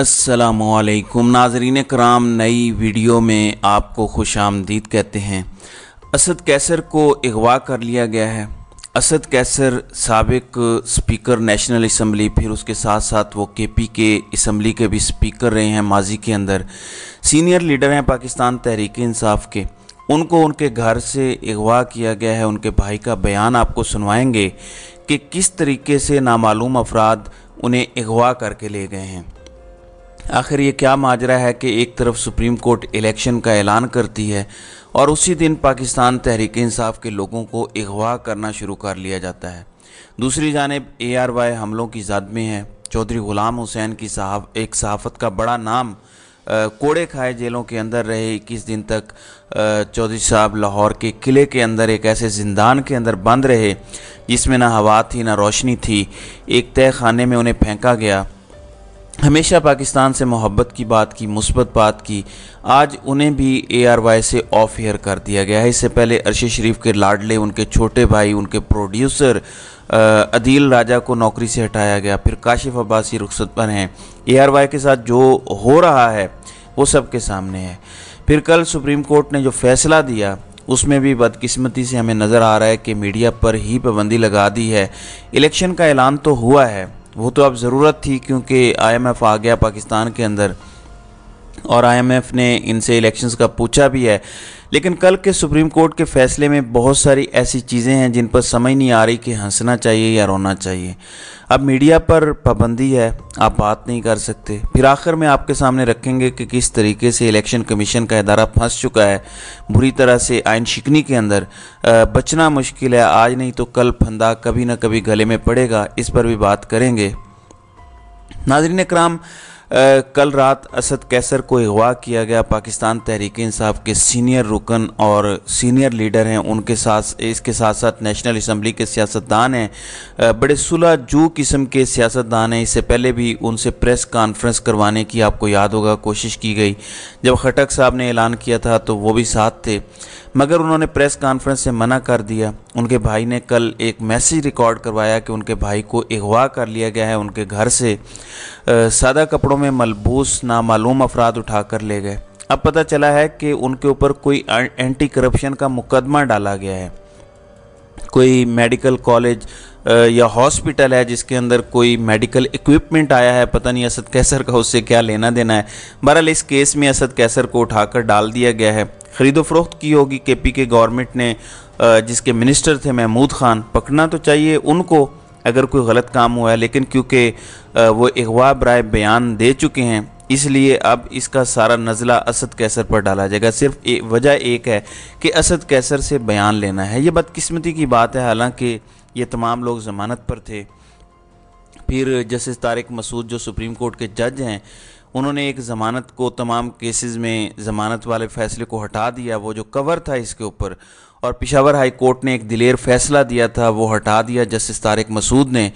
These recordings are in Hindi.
असलकुम नाजरीन कराम नई वीडियो में आपको खुश आमदीद कहते हैं असद कैसर को अगवा कर लिया गया है असद कैसर सबक स्पीकर नेशनल इसम्बली फिर उसके साथ साथ वो के पी के इसम्बली के भी स्पीकर रहे हैं माजी के अंदर सीनियर लीडर हैं पाकिस्तान तहरीक इंसाफ के उनको उनके घर से अगवा किया गया है उनके भाई का बयान आपको सुनवाएंगे कि किस तरीके से नामालूम अफराद उन्हें अगवा करके ले गए हैं आखिर ये क्या माजरा है कि एक तरफ सुप्रीम कोर्ट इलेक्शन का ऐलान करती है और उसी दिन पाकिस्तान तहरीक इंसाफ के लोगों को अगवा करना शुरू कर लिया जाता है दूसरी जानब ए आर वाई हमलों की जद में है चौधरी ग़ुलाम हुसैन की साहब एक सहाफ़त का बड़ा नाम आ, कोड़े खाए जेलों के अंदर रहे इक्कीस दिन तक चौधरी साहब लाहौर के किले के अंदर एक ऐसे जिंदान के अंदर बंद रहे जिसमें ना हवा थी ना रोशनी थी एक तय खाने में उन्हें फेंका गया हमेशा पाकिस्तान से मोहब्बत की बात की मुस्बत बात की आज उन्हें भी ए आर वाई से ऑफ एयर कर दिया गया है इससे पहले अरशद शरीफ के लाडले उनके छोटे भाई उनके प्रोड्यूसर अदील राजा को नौकरी से हटाया गया फिर काशिफ अब्बासी रुखसत पर हैं ए आर वाई के साथ जो हो रहा है वो सबके सामने है फिर कल सुप्रीम कोर्ट ने जो फैसला दिया उसमें भी बदकिस्मती से हमें नज़र आ रहा है कि मीडिया पर ही पाबंदी लगा दी है इलेक्शन का ऐलान तो हुआ है वो तो अब ज़रूरत थी क्योंकि आईएमएफ आ गया पाकिस्तान के अंदर और आईएमएफ ने इनसे इलेक्शंस का पूछा भी है लेकिन कल के सुप्रीम कोर्ट के फैसले में बहुत सारी ऐसी चीज़ें हैं जिन पर समझ नहीं आ रही कि हंसना चाहिए या रोना चाहिए अब मीडिया पर पाबंदी है आप बात नहीं कर सकते फिर आखिर में आपके सामने रखेंगे कि किस तरीके से इलेक्शन कमीशन का इदारा फंस चुका है बुरी तरह से आयन शिकनी के अंदर बचना मुश्किल है आज नहीं तो कल फंदा कभी ना कभी गले में पड़ेगा इस पर भी बात करेंगे नाजरीन कराम कल रात असद कैसर को अगवा किया गया पाकिस्तान तहरीक इंसाफ के सीनियर रुकन और सीनियर लीडर हैं उनके साथ इसके साथ साथ नेशनल असम्बली के सियासतदान हैं बड़े सुलह जू किस्म के सियासतदान हैं इससे पहले भी उनसे प्रेस कॉन्फ्रेंस करवाने की आपको याद होगा कोशिश की गई जब खटक साहब ने ऐलान किया था तो वो भी साथ थे मगर उन्होंने प्रेस कॉन्फ्रेंस से मना कर दिया उनके भाई ने कल एक मैसेज रिकॉर्ड करवाया कि उनके भाई को अगवा कर लिया गया है उनके घर से सादा कपड़ों में मलबूस नामालूम अफराद उठाकर ले गए अब पता चला है कि उनके ऊपर कोई एंटी अं- करप्शन का मुकदमा डाला गया है कोई मेडिकल कॉलेज या हॉस्पिटल है जिसके अंदर कोई मेडिकल इक्विपमेंट आया है पता नहीं असद कैसर का उससे क्या लेना देना है बहरहाल इस केस में असद कैसर को उठाकर डाल दिया गया है खरीदो फरोख्त की होगी के पी के गवर्नमेंट ने जिसके मिनिस्टर थे महमूद खान पकड़ना तो चाहिए उनको अगर कोई गलत काम हुआ है लेकिन क्योंकि वो अगवा राय बयान दे चुके हैं इसलिए अब इसका सारा नज़ला असद कैसर पर डाला जाएगा सिर्फ वजह एक है कि असद कैसर से बयान लेना है ये बदकस्मती की बात है हालांकि ये तमाम लोग ज़मानत पर थे फिर जस्टिस तारिक मसूद जो सुप्रीम कोर्ट के जज हैं उन्होंने एक ज़मानत को तमाम केसेस में ज़मानत वाले फैसले को हटा दिया वो जो कवर था इसके ऊपर और पिशावर हाई कोर्ट ने एक दिलेर फैसला दिया था वो हटा दिया जस्टिस तारिक मसूद ने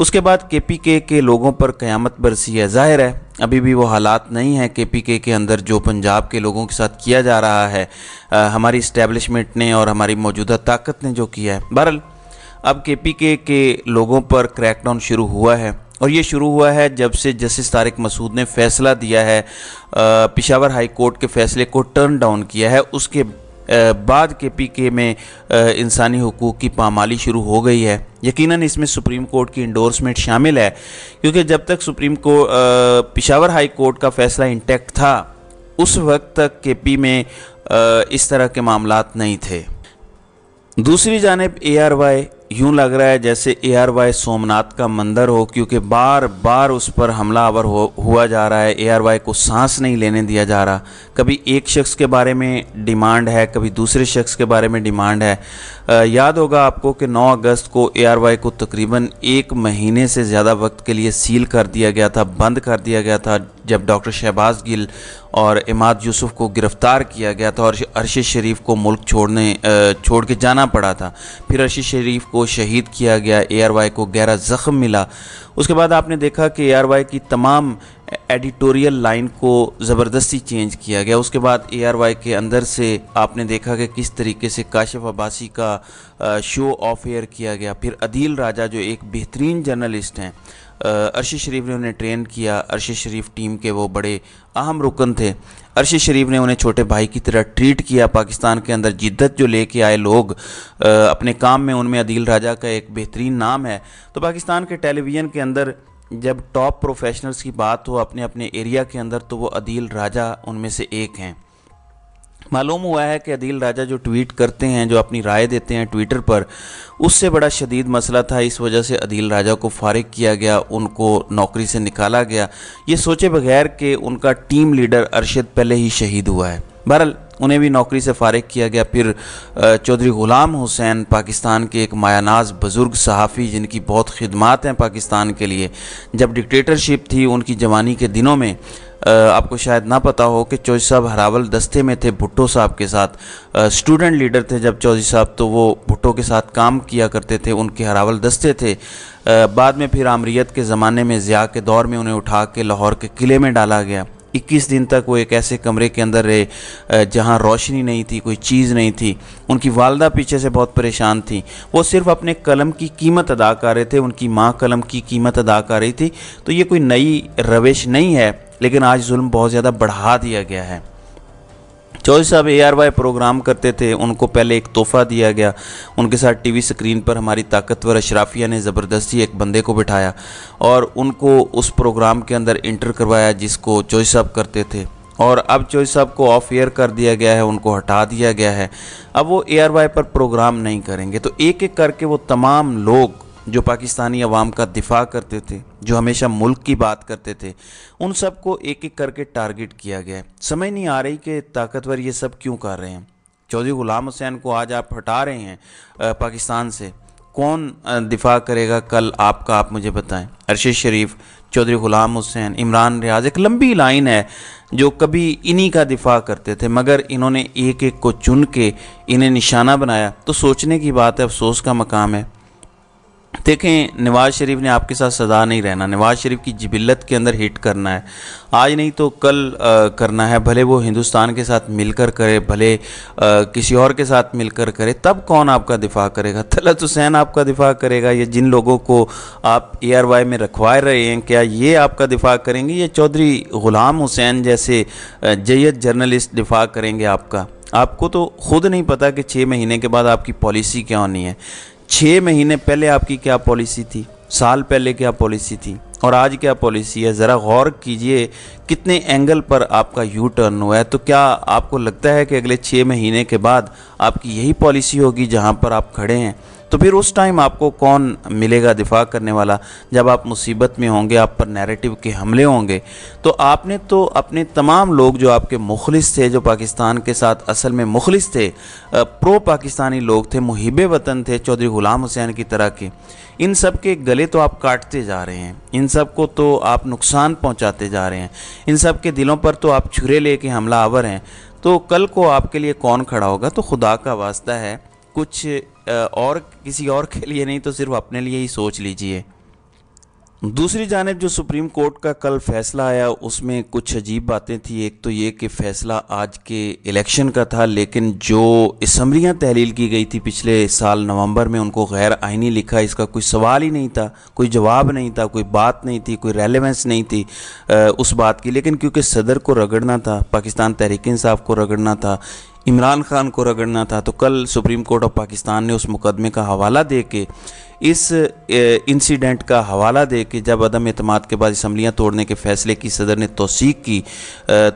उसके बाद के पी के के लोगों पर क़्यामत बरसी है ज़ाहिर है अभी भी वो हालात नहीं हैं के पी के के अंदर जो पंजाब के लोगों के साथ किया जा रहा है आ, हमारी इस्टेबलिशमेंट ने और हमारी मौजूदा ताकत ने जो किया है बहरल अब के पी के के लोगों पर क्रैकडाउन शुरू हुआ है और ये शुरू हुआ है जब से जस्टिस तारिक मसूद ने फैसला दिया है पिशावर हाई कोर्ट के फैसले को टर्न डाउन किया है उसके बाद के पी के में इंसानी हकूक़ की पामाली शुरू हो गई है यकीनन इसमें सुप्रीम कोर्ट की इंडोर्समेंट शामिल है क्योंकि जब तक Supreme Court Peshawar High Court का फैसला इंटैक्ट था उस वक्त तक के पी में इस तरह के मामला नहीं थे दूसरी जानब ए आर वाई यूं लग रहा है जैसे ए आर वाई सोमनाथ का मंदिर हो क्योंकि बार बार उस पर हमला अवर हो हुआ जा रहा है ए आर वाई को सांस नहीं लेने दिया जा रहा कभी एक शख्स के बारे में डिमांड है कभी दूसरे शख्स के बारे में डिमांड है आ, याद होगा आपको कि 9 अगस्त को ए आर वाई को तकरीबन एक महीने से ज़्यादा वक्त के लिए सील कर दिया गया था बंद कर दिया गया था जब डॉक्टर शहबाज गिल और इमाद यूसुफ को गिरफ़्तार किया गया था और अरशद शरीफ को मुल्क छोड़ने छोड़ के जाना पड़ा था फिर अरशद शरीफ को शहीद किया गया ए आर वाई को गहरा ज़ख्म मिला उसके बाद आपने देखा कि ए आर वाई की तमाम एडिटोरियल लाइन को ज़बरदस्ती चेंज किया गया उसके बाद ए आर वाई के अंदर से आपने देखा कि किस तरीके से काशिफ अब्बासी का शो ऑफ एयर किया गया फिर अदील राजा जो एक बेहतरीन जर्नलिस्ट हैं अरश शरीफ ने उन्हें ट्रेन किया अरश शरीफ टीम के वो बड़े अहम रुकन थे अरश शरीफ ने उन्हें छोटे भाई की तरह ट्रीट किया पाकिस्तान के अंदर जिद्दत जो लेके आए लोग अपने काम में उनमें अदील राजा का एक बेहतरीन नाम है तो पाकिस्तान के टेलीविज़न के अंदर जब टॉप प्रोफेशनल्स की बात हो अपने अपने एरिया के अंदर तो वो अदील राजा उनमें से एक हैं मालूम हुआ है कि अदील राजा जो ट्वीट करते हैं जो अपनी राय देते हैं ट्विटर पर उससे बड़ा शदीद मसला था इस वजह से अदील राजा को फारिग किया गया उनको नौकरी से निकाला गया ये सोचे बगैर कि उनका टीम लीडर अरशद पहले ही शहीद हुआ है बहरल उन्हें भी नौकरी से फारिग किया गया फिर चौधरी ग़ुलाम हुसैन पाकिस्तान के एक मायानाज बुज़ुर्ग सहाफ़ी जिनकी बहुत खिदमत हैं पाकिस्तान के लिए जब डिक्टेटरशिप थी उनकी जवानी के दिनों में आपको शायद ना पता हो कि चौधरी साहब हरावल दस्ते में थे भुट्टो साहब के साथ स्टूडेंट लीडर थे जब चौधरी साहब तो वो भुट्टो के साथ काम किया करते थे उनके हरावल दस्ते थे बाद में फिर आमरीत के ज़माने में ज़िया के दौर में उन्हें उठा के लाहौर के किले में डाला गया 21 दिन तक वो एक ऐसे कमरे के अंदर रहे जहाँ रोशनी नहीं थी कोई चीज़ नहीं थी उनकी वालदा पीछे से बहुत परेशान थी वो सिर्फ अपने कलम की कीमत अदा कर रहे थे उनकी माँ कलम की कीमत अदा कर रही थी तो ये कोई नई रविश नहीं है लेकिन आज जुल्म बहुत ज़्यादा बढ़ा दिया गया है चौधरी साहब ए आर वाई प्रोग्राम करते थे उनको पहले एक तोहफा दिया गया उनके साथ टीवी स्क्रीन पर हमारी ताकतवर अशराफिया ने ज़बरदस्ती एक बंदे को बिठाया और उनको उस प्रोग्राम के अंदर इंटर करवाया जिसको चौधरी साहब करते थे और अब चौधरी साहब को ऑफ एयर कर दिया गया है उनको हटा दिया गया है अब वो ए आर वाई पर प्रोग्राम नहीं करेंगे तो एक एक करके वो तमाम लोग जो पाकिस्तानी अवाम का दिफा करते थे जो हमेशा मुल्क की बात करते थे उन सब को एक एक करके टारगेट किया गया समझ नहीं आ रही कि ताकतवर ये सब क्यों कर रहे हैं चौधरी गुलाम हुसैन को आज आप हटा रहे हैं पाकिस्तान से कौन दिफा करेगा कल आपका आप मुझे बताएं अरशद शरीफ चौधरी गुलाम हुसैन इमरान रियाज एक लंबी लाइन है जो कभी इन्हीं का दिफा करते थे मगर इन्होंने एक एक को चुन के इन्हें निशाना बनाया तो सोचने की बात है अफसोस का मकाम है देखें नवाज़ शरीफ ने आपके साथ सदा नहीं रहना नवाज़ शरीफ की जबिलत के अंदर हिट करना है आज नहीं तो कल आ, करना है भले वो हिंदुस्तान के साथ मिलकर करे भले आ, किसी और के साथ मिलकर करे तब कौन आपका दिफा करेगा तलत हुसैन आपका दिफा करेगा या जिन लोगों को आप ए आर वाई में रखवा रहे हैं क्या ये आपका दिफा करेंगे या चौधरी ग़ुलाम हुसैन जैसे जैत जर्नलिस्ट दिफा करेंगे आपका आपको तो खुद नहीं पता कि छः महीने के बाद आपकी पॉलिसी क्या होनी है छः महीने पहले आपकी क्या पॉलिसी थी साल पहले क्या पॉलिसी थी और आज क्या पॉलिसी है ज़रा गौर कीजिए कितने एंगल पर आपका यू टर्न हुआ है तो क्या आपको लगता है कि अगले छः महीने के बाद आपकी यही पॉलिसी होगी जहाँ पर आप खड़े हैं तो फिर उस टाइम आपको कौन मिलेगा दिफा करने वाला जब आप मुसीबत में होंगे आप पर नैरेटिव के हमले होंगे तो आपने तो अपने तमाम लोग जो आपके मुखलिस थे जो पाकिस्तान के साथ असल में मुखलिस थे प्रो पाकिस्तानी लोग थे मुहिब वतन थे चौधरी ग़ुलाम हुसैन की तरह के इन सब के गले तो आप काटते जा रहे हैं इन सब को तो आप नुकसान पहुंचाते जा रहे हैं इन सब के दिलों पर तो आप छुरे लेके हमला आवर हैं तो कल को आपके लिए कौन खड़ा होगा तो खुदा का वास्ता है कुछ और किसी और के लिए नहीं तो सिर्फ अपने लिए ही सोच लीजिए दूसरी जानब जो सुप्रीम कोर्ट का कल फैसला आया उसमें कुछ अजीब बातें थी एक तो ये कि फैसला आज के इलेक्शन का था लेकिन जो इसम्बलियाँ तहलील की गई थी पिछले साल नवंबर में उनको गैर आइनी लिखा इसका कोई सवाल ही नहीं था कोई जवाब नहीं था कोई बात नहीं थी कोई रेलिवेंस नहीं थी आ, उस बात की लेकिन क्योंकि सदर को रगड़ना था पाकिस्तान तहरीक इंसाफ को रगड़ना था इमरान खान को रगड़ना था तो कल सुप्रीम कोर्ट ऑफ पाकिस्तान ने उस मुकदमे का हवाला दे के इस इंसिडेंट का हवाला दे के जब अदम अतमाद के बाद इसम्बलियाँ तोड़ने के फैसले की सदर ने तोसीक की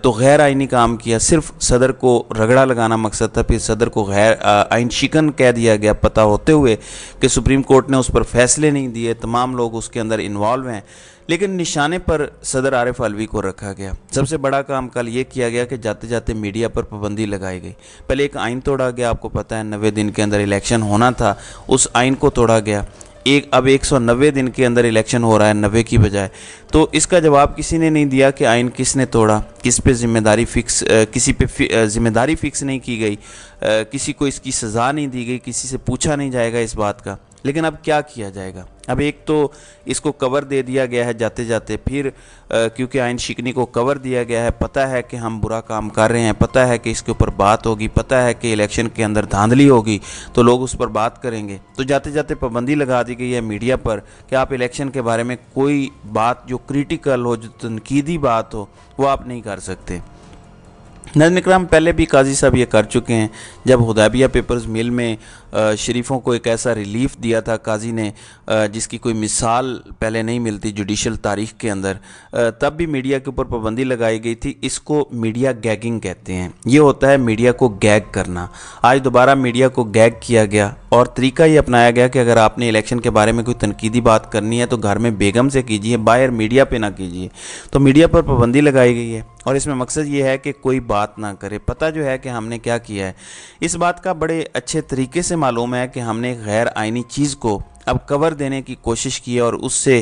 तो गैर आइनी काम किया सिर्फ सदर को रगड़ा लगाना मकसद था फिर सदर को गैर आइन शिकन कह दिया गया पता होते हुए कि सुप्रीम कोर्ट ने उस पर फैसले नहीं दिए तमाम लोग उसके अंदर इन्वॉल्व हैं लेकिन निशाने पर सदर आरिफ अलवी को रखा गया सबसे बड़ा काम कल ये किया गया कि जाते जाते मीडिया पर पाबंदी लगाई गई पहले एक आइन तोड़ा गया आपको पता है नबे दिन के अंदर इलेक्शन होना था उस आइन को तोड़ा गया एक अब 190 दिन के अंदर इलेक्शन हो रहा है नब्बे की बजाय तो इसका जवाब किसी ने नहीं दिया कि आइन किसने तोड़ा किस पे जिम्मेदारी फिक्स किसी पे जिम्मेदारी फिक्स नहीं की गई किसी को इसकी सज़ा नहीं दी गई किसी से पूछा नहीं जाएगा इस बात का लेकिन अब क्या किया जाएगा अब एक तो इसको कवर दे दिया गया है जाते जाते फिर क्योंकि आयन शिकनी को कवर दिया गया है पता है कि हम बुरा काम कर रहे हैं पता है कि इसके ऊपर बात होगी पता है कि इलेक्शन के अंदर धांधली होगी तो लोग उस पर बात करेंगे तो जाते जाते पाबंदी लगा दी गई है मीडिया पर कि आप इलेक्शन के बारे में कोई बात जो क्रिटिकल हो जो तनकीदी बात हो वो आप नहीं कर सकते नजम इक्राम पहले भी काजी साहब ये कर चुके हैं जब हदाबिया पेपर्स मिल में शरीफों को एक ऐसा रिलीफ दिया था काजी ने जिसकी कोई मिसाल पहले नहीं मिलती जुडिशल तारीख के अंदर तब भी मीडिया के ऊपर पाबंदी लगाई गई थी इसको मीडिया गैगिंग कहते हैं ये होता है मीडिया को गैग करना आज दोबारा मीडिया को गैग किया गया और तरीका ये अपनाया गया कि अगर आपने इलेक्शन के बारे में कोई तनकीदी बात करनी है तो घर में बेगम से कीजिए बाहर मीडिया पे ना कीजिए तो मीडिया पर पाबंदी लगाई गई है और इसमें मकसद ये है कि कोई बात ना करे पता जो है कि हमने क्या किया है इस बात का बड़े अच्छे तरीके से मालूम है कि हमने गैर आइनी चीज़ को अब कवर देने की कोशिश की और उससे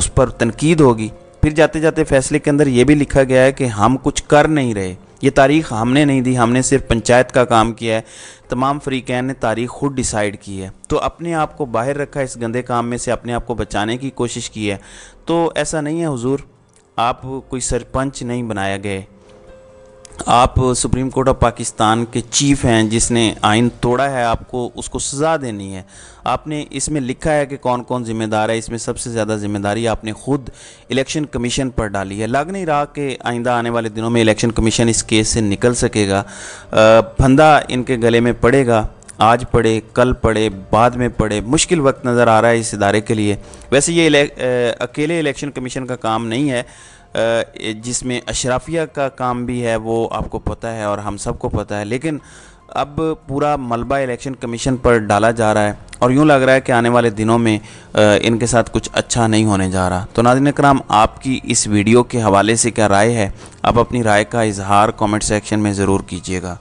उस पर तनकीद होगी फिर जाते जाते फैसले के अंदर ये भी लिखा गया है कि हम कुछ कर नहीं रहे ये तारीख हमने नहीं दी हमने सिर्फ पंचायत का काम किया है तमाम फ्रीकैन ने तारीख खुद डिसाइड की है तो अपने आप को बाहर रखा इस गंदे काम में से अपने आप को बचाने की कोशिश की है तो ऐसा नहीं है हुजूर आप कोई सरपंच नहीं बनाया गए आप सुप्रीम कोर्ट ऑफ पाकिस्तान के चीफ हैं जिसने आइन तोड़ा है आपको उसको सज़ा देनी है आपने इसमें लिखा है कि कौन कौन जिम्मेदार है इसमें सबसे ज़्यादा जिम्मेदारी आपने खुद इलेक्शन कमीशन पर डाली है लग नहीं रहा कि आइंदा आने वाले दिनों में इलेक्शन कमीशन इस केस से निकल सकेगा फंदा इनके गले में पड़ेगा आज पढ़े कल पढ़े बाद में पढ़े मुश्किल वक्त नज़र आ रहा है इस इदारे के लिए वैसे ये इले, अकेले इलेक्शन कमीशन का काम नहीं है जिसमें अशराफिया का काम भी है वो आपको पता है और हम सबको पता है लेकिन अब पूरा मलबा इलेक्शन कमीशन पर डाला जा रहा है और यूँ लग रहा है कि आने वाले दिनों में इनके साथ कुछ अच्छा नहीं होने जा रहा तो नादिन कराम आपकी इस वीडियो के हवाले से क्या राय है आप अपनी राय का इजहार कमेंट सेक्शन में ज़रूर कीजिएगा